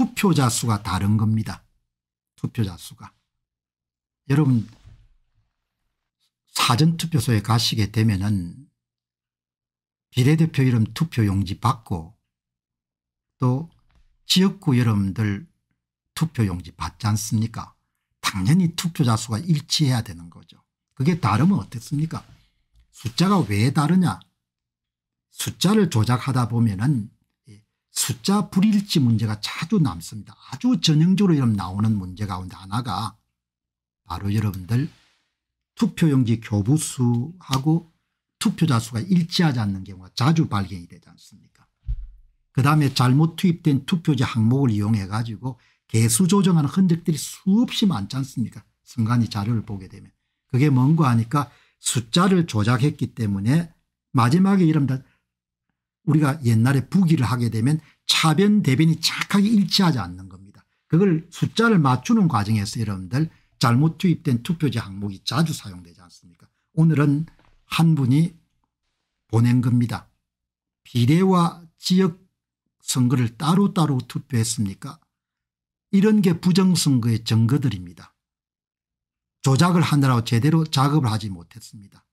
투표자 수가 다른 겁니다. 투표자 수가. 여러분 사전투표소에 가시게 되면 은 비례대표 이름 투표용지 받고 또 지역구 여러분들 투표용지 받지 않습니까 당연히 투표자 수가 일치해야 되는 거죠. 그게 다르면 어떻습니까 숫자가 왜 다르냐 숫자를 조작하다 보면 은 숫자 불일치 문제가 자주 남습니다. 아주 전형적으로 이런 나오는 문제 가운데 하나가 바로 여러분들 투표용지 교부수하고 투표자 수가 일치하지 않는 경우가 자주 발견이 되지 않습니까 그 다음에 잘못 투입된 투표지 항목을 이용해 가지고 개수 조정하는 흔적들이 수없이 많지 않습니까 순간이 자료를 보게 되면 그게 뭔가 하니까 숫자를 조작했기 때문에 마지막에 이른바 우리가 옛날에 부기를 하게 되면 차변 대변이 착하게 일치하지 않는 겁니다. 그걸 숫자를 맞추는 과정에서 여러분들 잘못 투입된 투표지 항목이 자주 사용되지 않습니까 오늘은 한 분이 보낸 겁니다. 비례와 지역 선거를 따로따로 투표했습니까 이런 게 부정선거의 증거들입니다. 조작을 하느라고 제대로 작업을 하지 못했습니다.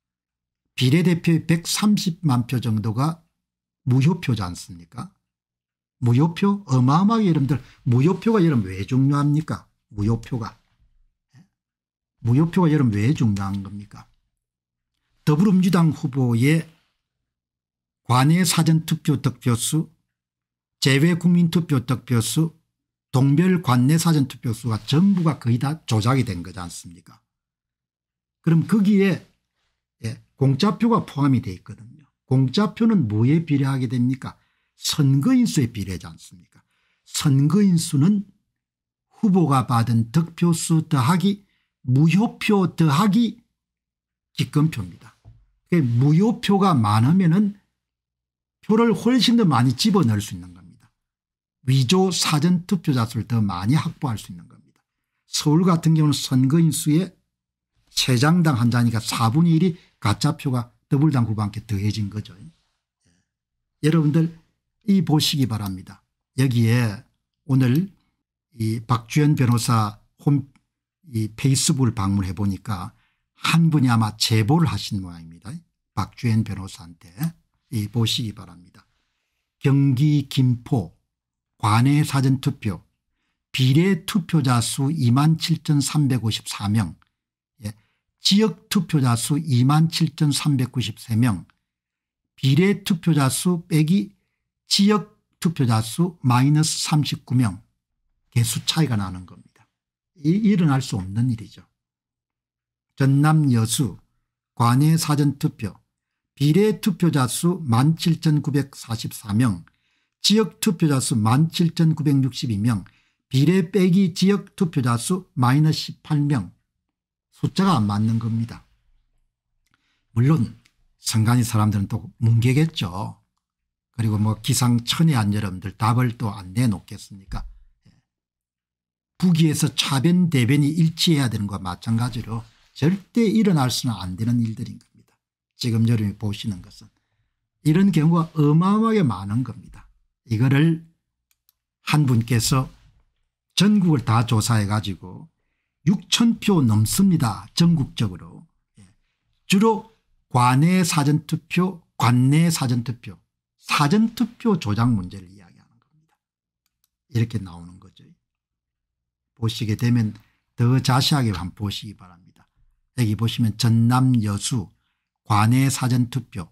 비례대표의 130만 표 정도가 무효표지 않습니까? 무효표 어마어마하게 여러분들 무효표가 여러분 왜 중요합니까? 무효표가. 무효표가 여러분 왜 중요한 겁니까? 더불어민주당 후보의 관외 사전투표 득표수 제외 국민투표 득표수 동별 관내 사전투표수가 전부가 거의 다 조작이 된 거지 않습니까 그럼 거기에 예, 공짜표가 포함이 돼 있거든요. 공짜표는 뭐에 비례하게 됩니까 선거인수에 비례하지 않습니까 선거인수는 후보가 받은 득표수 더하기 무효표 더하기 기권표입니다. 무효표가 많으면 은 표를 훨씬 더 많이 집어넣을 수 있는 겁니다. 위조 사전 투표자 수를 더 많이 확보할 수 있는 겁니다. 서울 같은 경우는 선거인수에 3장당 한 자니까 4분의 1이 가짜표가 더불당 후보 함께 더해진 거죠. 예. 여러분들 이 보시기 바랍니다. 여기에 오늘 이 박주현 변호사 홈, 이 페이스북을 방문해 보니까 한 분이 아마 제보를 하신 모양입니다. 박주현 변호사한테 이 보시기 바랍니다. 경기 김포 관외 사전투표 비례 투표자 수 27,354명 지역 투표자 수 2만 7,393명 비례 투표자 수 빼기 지역 투표자 수 마이너스 39명 개수 차이가 나는 겁니다. 이, 일어날 수 없는 일이죠. 전남 여수 관내 사전투표 비례 투표자 수 17,944명 지역 투표자 수 17,962명 비례 빼기 지역 투표자 수 마이너스 18명 숫자가 안 맞는 겁니다. 물론 선관위 사람들은 또 뭉개겠죠. 그리고 뭐 기상천외 한 여러분들 답을 또 안 내놓겠습니까 북위에서 차변 대변이 일치해야 되는 것과 마찬가지로 절대 일어날 수는 안 되는 일들인 겁니다. 지금 여러분이 보시는 것은 이런 경우가 어마어마하게 많은 겁니다. 이거를 한 분께서 전국을 다 조사해 가지고 6천표 넘습니다. 전국적으로. 예. 주로 관내 사전투표 관내 사전투표 사전투표 조작 문제를 이야기하는 겁니다. 이렇게 나오는 거죠. 보시게 되면 더 자세하게 한번 보시기 바랍니다. 여기 보시면 전남 여수 관내 사전투표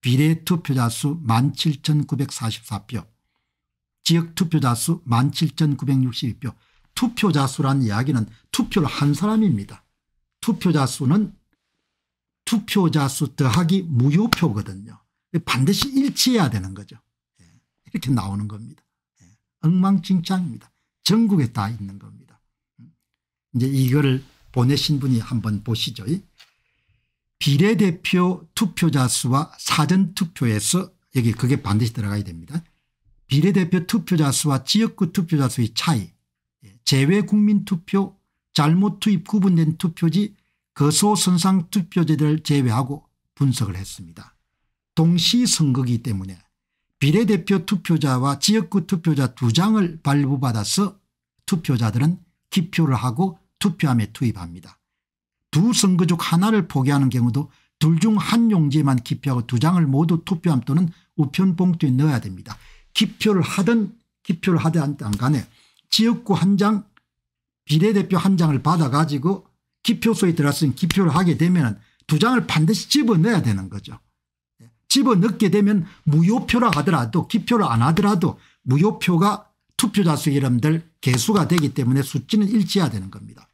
비례 투표자 수 17,944표 지역 투표자 수 17,962표 투표자 수란 이야기는 투표를 한 사람입니다. 투표자 수는 투표자 수 더하기 무효표거든요. 반드시 일치해야 되는 거죠. 예, 이렇게 나오는 겁니다. 예, 엉망진창입니다. 전국에 다 있는 겁니다. 음, 이제 이거를 보내신 분이 한번 보시죠. 비례대표 투표자 수와 사전투표에서 여기 그게 반드시 들어가야 됩니다. 비례대표 투표자 수와 지역구 투표자 수의 차이 제외 국민투표 잘못 투입 구분된 투표지 거소선상 투표제를 제외하고 분석을 했습니다. 동시 선거기 때문에 비례대표 투표자와 지역구 투표자 두 장을 발부받아서 투표자들은 기표를 하고 투표함에 투입합니다. 두 선거 중 하나를 포기하는 경우도 둘 중 한 용지에만 기표하고 두 장을 모두 투표함 또는 우편 봉투에 넣어야 됩니다. 기표를 하든 기표를 하든 안 간에 지역구 한 장 비례대표 한 장을 받아가지고 기표소에 들어갔으 기표를 하게 되면 두 장을 반드시 집어넣어야 되는 거죠. 집어넣게 되면 무효표라 하더라도 기표를 안 하더라도 무효표가 투표자 수 여러분들 개수가 되기 때문에 수치는 일치해야 되는 겁니다.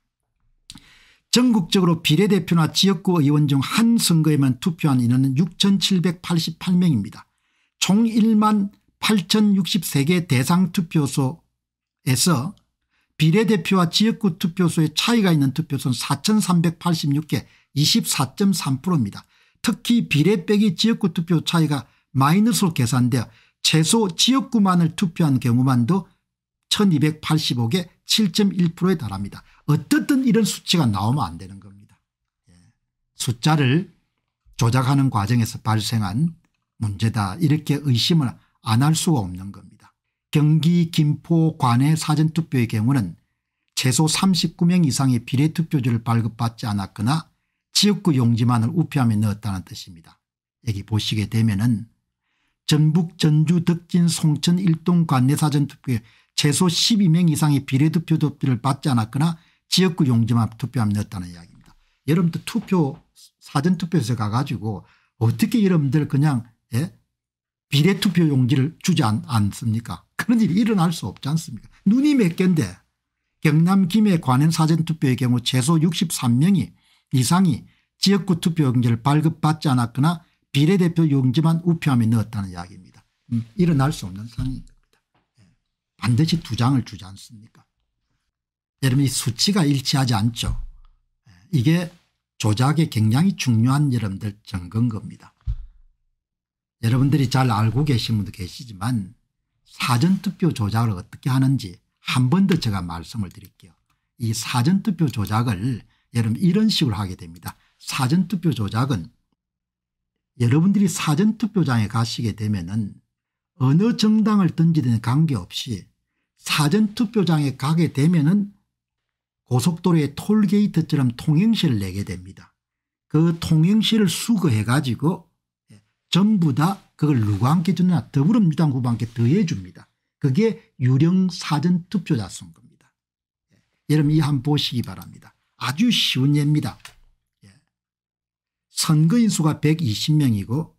전국적으로 비례대표나 지역구 의원 중 한 선거에만 투표한 인원은 6,788명입니다. 총 1만 8,063개 대상 투표소 에서 비례대표와 지역구 투표소의 차이가 있는 투표소는 4386개 24.3%입니다. 특히 비례 빼기 지역구 투표 차이가 마이너스로 계산되어 최소 지역구만을 투표한 경우만도 1285개 7.1%에 달합니다. 어떻든 이런 수치가 나오면 안 되는 겁니다. 예. 숫자를 조작하는 과정에서 발생한 문제다 이렇게 의심을 안 할 수가 없는 겁니다. 경기 김포 관내 사전투표의 경우는 최소 39명 이상의 비례투표지를 발급받지 않았거나 지역구 용지만을 우표함에 넣었다는 뜻입니다. 여기 보시게 되면 은 전북 전주 덕진 송천 일동 관내 사전투표에 최소 12명 이상의 비례투표 투표를 받지 않았거나 지역구 용지만 투표함에 넣었다는 이야기입니다. 여러분들 투표 사전투표에서 가가지고 어떻게 여러분들 그냥 예? 비례투표 용지를 주지 않, 습니까 그런 일이 일어날 수 없지 않습니까 눈이 몇개데 경남 김해 관행 사전투표의 경우 최소 63명이 이상이 지역구 투표 용지를 발급받지 않았거나 비례대표 용지만 우표함에 넣었다는 이야기입니다. 음, 일어날 수 없는 상황입니다. 예. 반드시 두 장을 주지 않습니까 여러분 이 수치가 일치하지 않죠. 예. 이게 조작의 굉장히 중요한 여러분들 증거인 겁니다. 여러분들이 잘 알고 계신 분도 계시지만 사전투표 조작을 어떻게 하는지 한 번 더 제가 말씀을 드릴게요. 이 사전투표 조작을 여러분 이런 식으로 하게 됩니다. 사전투표 조작은 여러분들이 사전투표장에 가시게 되면 은 어느 정당을 던지든 관계없이 사전투표장에 가게 되면 은 고속도로의 톨게이트처럼 통행실을 내게 됩니다. 그통행실을 수거해 가지고 전부 다 그걸 누가 함께 주느냐 더불어민주당 후보 함께 더해 줍니다. 그게 유령 사전 투표자 수 겁니다. 예. 여러분 이한 보시기 바랍니다. 아주 쉬운 예입니다. 예. 선거인 수가 120명이고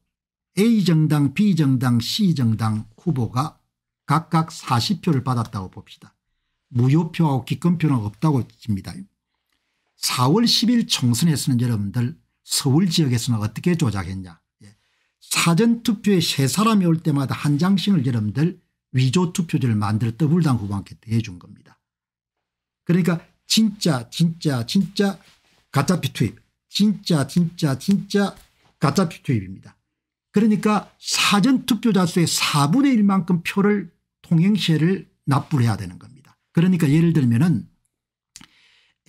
A정당 B정당 C정당 후보가 각각 40표를 받았다고 봅시다. 무효표하고 기권표는 없다고 칩니다. 4월 10일 총선에서는 여러분들 서울 지역에서는 어떻게 조작했냐 사전투표에 세 사람이 올 때마다 한 장씩을 여러분들 위조투표지를 만들 어 더불당 후보한테 대해준 겁니다. 그러니까 진짜 진짜 진짜 가짜피 투입 진짜 진짜 진짜 가짜피 투입입니다. 그러니까 사전투표자 수의 4분의 1만큼 표를 통행세를 납부해야 되는 겁니다. 그러니까 예를 들면 은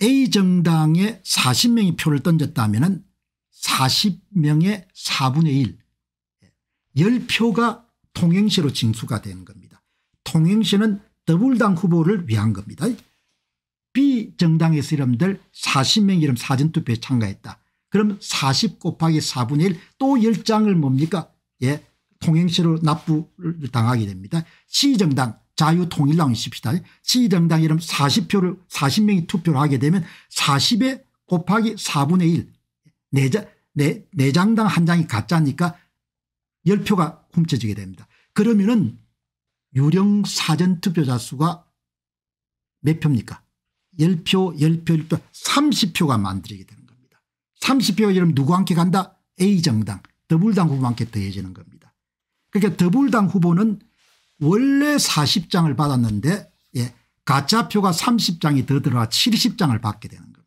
A정당에 40명이 표를 던졌다면 은 40명의 4분의 1 10표가 통영시로 징수가 되는 겁니다. 통영시는 더불당 후보를 위한 겁니다. 비정당에서 이름들 40명 이름 사전투표에 참가했다. 그럼 40 곱하기 4분의 1또 10장을 뭡니까 예, 통행시로 납부를 당하게 됩니다. 시정당 자유통일당 십시다. 시정당 이름 40표를 40명이 투표를 하게 되면 40에 곱하기 4분의 1 내장, 내, 내장당 한 장이 가짜니까 열표가 훔쳐지게 됩니다. 그러면은 유령 사전 투표자 수가 몇 표입니까? 10표, 10표, 1표 30표가 만들어지게 되는 겁니다. 30표가 여러분 누구 함께 간다? A정당, 더불당 후보 함께 더해지는 겁니다. 그러니까 더불당 후보는 원래 40장을 받았는데 예, 가짜표가 30장이 더 들어와 70장을 받게 되는 겁니다.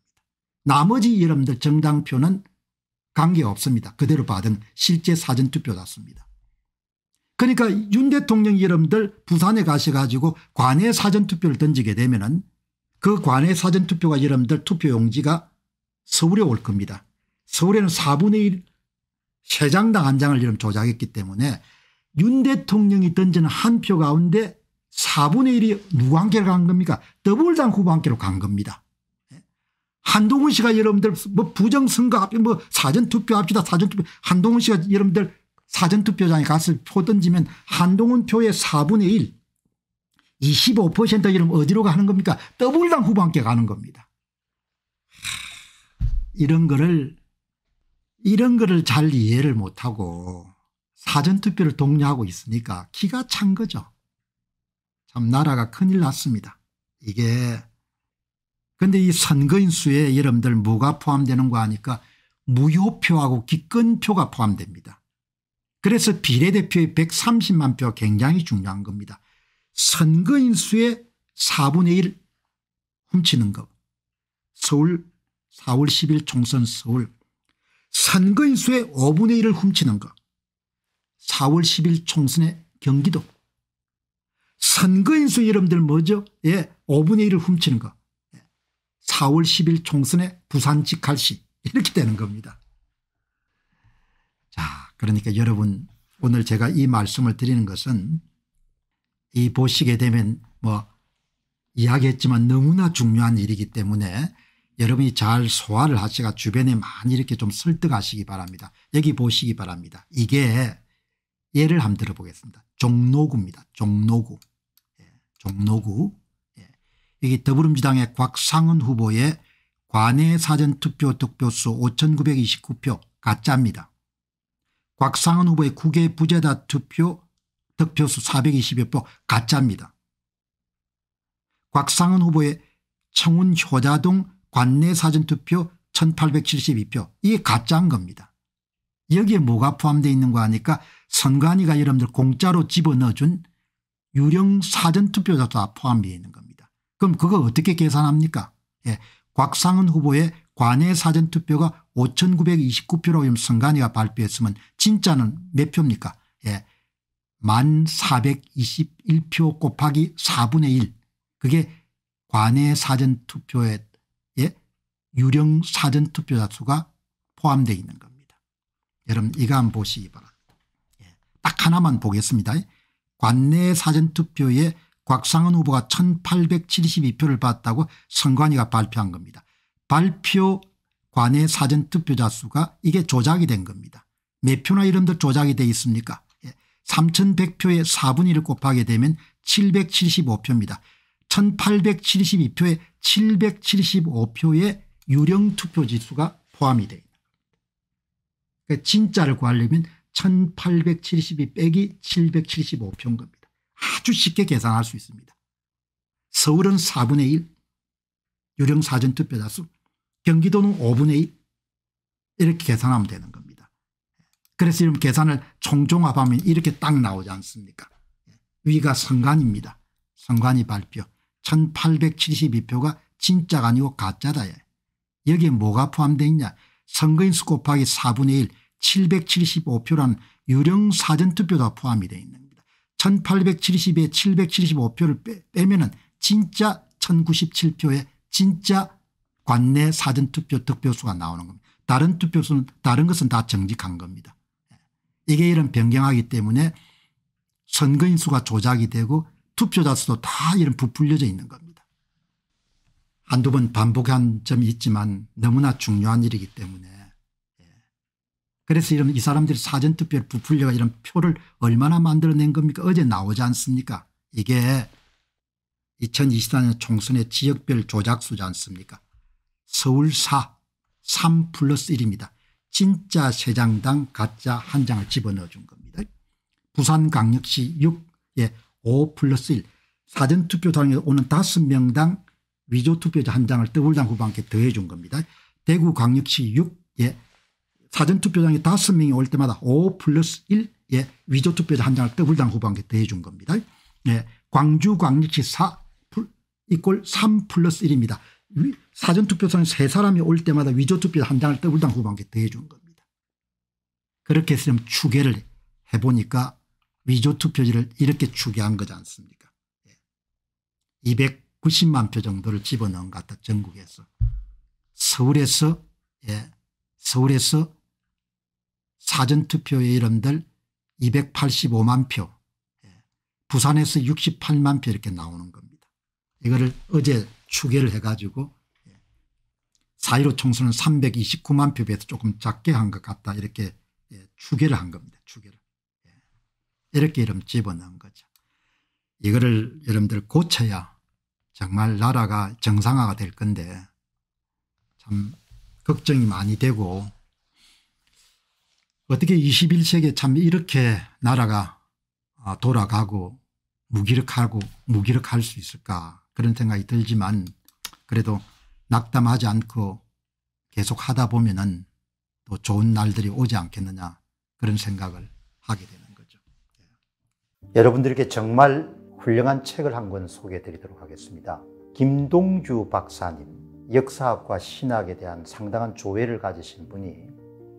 나머지 여러분들 정당표는 관계없습니다. 그대로 받은 실제 사전투표였습니다. 그러니까 윤 대통령 여러분들 부산에 가셔가지고 관외 사전투표를 던지게 되면 은그 관외 사전투표가 여러분들 투표용지가 서울에 올 겁니다. 서울에는 4분의 1 3장당 한 장을 이름 조작했기 때문에 윤 대통령이 던지는 한 표 가운데 4분의 1이 누구 한 개로 간 겁니까 더블당 후보 한 개로 간 겁니다. 한동훈 씨가 여러분들 뭐 부정선거 앞에 뭐 사전투표 합시다 사전투표 한동훈 씨가 여러분들 사전투표장에 가서 표 던지면 한동훈 표의 4분의 1 25% 이름 어디로 가는 겁니까 더블당 후반한테 가는 겁니다. 이런 거를 이런 거를 잘 이해를 못하고 사전투표를 독려하고 있으니까 기가 찬 거죠. 참 나라가 큰일 났습니다. 이게 그런데 이 선거인 수에 여러분들 뭐가 포함되는 거아니까 무효표하고 기권표가 포함됩니다. 그래서 비례대표의 130만 표 굉장히 중요한 겁니다. 선거인 수의 4분의 1 훔치는 것. 서울 4월 10일 총선 서울. 선거인 수의 5분의 1을 훔치는 것. 4월 10일 총선의 경기도. 선거인 수 여러분들 뭐죠? 예, 5분의 1을 훔치는 것. 4월 10일 총선에 부산 직할시 이렇게 되는 겁니다. 자 그러니까 여러분 오늘 제가 이 말씀을 드리는 것은 이 보시게 되면 뭐 이야기했지만 너무나 중요한 일이기 때문에 여러분이 잘 소화를 하시가 주변에 많이 이렇게 좀 설득하시기 바랍니다. 여기 보시기 바랍니다. 이게 예를 한번 들어보겠습니다. 종로구입니다. 종로구. 예, 종로구. 여기 더불어민주당의 곽상은 후보의 관내 사전투표 득표수 5929표 가짜입니다. 곽상은 후보의 국외 부재다 투표 득표수 420여 표 가짜입니다. 곽상은 후보의 청운 효자동 관내 사전투표 1872표 이게 가짜인 겁니다. 여기에 뭐가 포함되어 있는 거 아니까 선관위가 여러분들 공짜로 집어넣어준 유령 사전투표자도 다 포함되어 있는 겁니다. 그럼 그거 어떻게 계산합니까? 예. 곽상은 후보의 관외 사전투표가 5 9 2 9표라 선관위가 발표했으면 진짜는 몇 표입니까? 예. 1421표 곱하기 4분의 1 그게 관외 사전투표의 예? 유령 사전투표자 수가 포함되어 있는 겁니다. 여러분 이거 한번 보시기 바랍니다. 예. 딱 하나만 보겠습니다. 관내 사전투표의 곽상은 후보가 1872표를 받았다고 선관위가 발표한 겁니다. 발표관의 사전투표자 수가 이게 조작이 된 겁니다. 몇 표나 이름들 조작이 돼 있습니까 3100표의 예, 4분의 1을 곱하게 되면 775표입니다. 1872표에 775표의 유령 투표지수가 포함이 되 있는 겁니다. 진짜를 구하려면 1872 빼기 775표인 겁니다. 아주 쉽게 계산할 수 있습니다. 서울은 4분의 1, 유령사전 투표자수, 경기도는 5분의 1 이렇게 계산하면 되는 겁니다. 그래서 이런 계산을 총종합하면 이렇게 딱 나오지 않습니까 위가 선관입니다. 선관위 발표 1872표가 진짜가 아니고 가짜다. 여기에 뭐가 포함되어 있냐 선거인 수 곱하기 4분의 1 775표라는 유령 사전투표가 포함이 되어 있는 1 8 7 2에 775표를 빼면 은 진짜 1 0 9 7표에 진짜 관내 사전투표 득표수가 나오는 겁니다. 다른 투표수는 다른 것은 다 정직한 겁니다. 예. 이게 이런 변경하기 때문에 선거인 수가 조작이 되고 투표자 수도 다 이런 부풀려져 있는 겁니다. 한두 번 반복한 점이 있지만 너무나 중요한 일이기 때문에 그래서 이런 이 사람들이 사전투표를 부풀려가 이런 표를 얼마나 만들어낸 겁니까 어제 나오지 않습니까 이게 2024년 총선의 지역별 조작수지 않습니까 서울 4 3 플러스 1입니다. 진짜 세장당 가짜 한 장을 집어넣어 준 겁니다. 부산광역시 6 예, 5 플러스 1사전투표당에 오는 5명당 위조투표자 한 장을 더불당 후보한테 더해 준 겁니다. 대구광역시 6 예, 사전투표장에 다섯 명이 올 때마다 5 플러스 1 예, 위조투표자 한 장을 더블당 후보한테 대해준 겁니다. 예, 광주 광역시 4 이꼴 3 플러스 1입니다. 사전투표장에 세 사람이 올 때마다 위조투표자 한 장을 더블당 후보한테 대해준 겁니다. 그렇게 해서 좀 추계를 해보니까 위조투표지를 이렇게 추계한 거지 않습니까 290만 예. 표 정도를 집어넣은 것 같아 전국에서 서울에서 예, 서울에서 사전투표의 이름들 285만 표 예. 부산에서 68만 표 이렇게 나오는 겁니다. 이거를 어제 추계를 해가지고 4.15 예. 총선은 329만 표 배에서 조금 작게 한 것 같다 이렇게 예, 추계를 한 겁니다. 추계를. 이렇게 이름 집어넣은 거죠. 이거를 여러분들 고쳐야 정말 나라가 정상화가 될 건데 참 걱정이 많이 되고 어떻게 21세기에 참 이렇게 나라가 아, 돌아가고 무기력하고 무기력할 수 있을까 그런 생각이 들지만 그래도 낙담하지 않고 계속 하다 보면은 또 좋은 날들이 오지 않겠느냐 그런 생각을 하게 되는 거죠. 예. 여러분들에 정말 훌륭한 책을 한 권 소개해 드리도록 하겠습니다. 김동주 박사님 역사학과 신학에 대한 상당한 조회를 가지신 분이